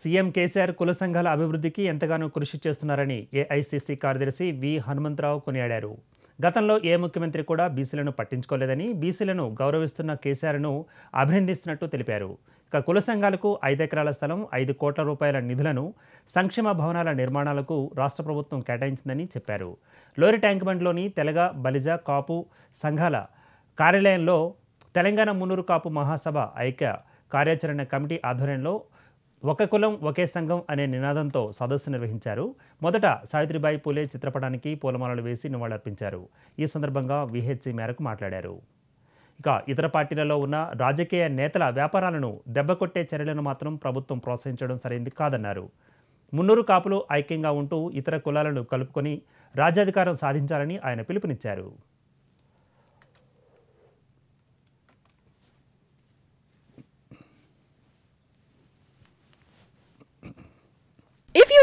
CM KCR కుల సంఘాల అభివృద్ధికి ఎంతగానో కృషి చేస్తున్నారని ఏఐసీసీ కార్యదర్శి వి హనుమంతరావు కొనియాడారు గతంలో ఏ ముఖ్యమంత్రి కూడా బీసీలను పట్టించుకోలేదని బీసీలను గౌరవిస్తున్న కేసీఆర్ను అభినందిస్తున్నట్టు తెలిపారు ఇక కుల సంఘాలకు ఐదెకరాల స్థలం ఐదు కోట్ల రూపాయల నిధులను సంక్షేమ భవనాల నిర్మాణాలకు రాష్ట్ర ప్రభుత్వం కేటాయించిందని చెప్పారు లోరి ట్యాంక్ బండ్లోని తెలగ బలిజ కాపు సంఘాల కార్యాలయంలో తెలంగాణ మున్నూరు కాపు మహాసభ ఐక్య కార్యాచరణ కమిటీ ఆధ్వర్యంలో ఒక కులం ఒకే సంఘం అనే నినాదంతో సదస్సు నిర్వహించారు మొదట సావిత్రిబాయి పూలే చిత్రపటానికి పూలమాలలు వేసి నివాళులర్పించారు ఈ సందర్భంగా విహెచ్సి మేరకు మాట్లాడారు ఇక ఇతర పార్టీలలో ఉన్న రాజకీయ నేతల వ్యాపారాలను దెబ్బకొట్టే చర్యలను మాత్రం ప్రభుత్వం ప్రోత్సహించడం సరైంది కాదన్నారు మున్నూరు కాపులు ఐక్యంగా ఉంటూ ఇతర కులాలను కలుపుకొని రాజ్యాధికారం సాధించాలని ఆయన పిలుపునిచ్చారు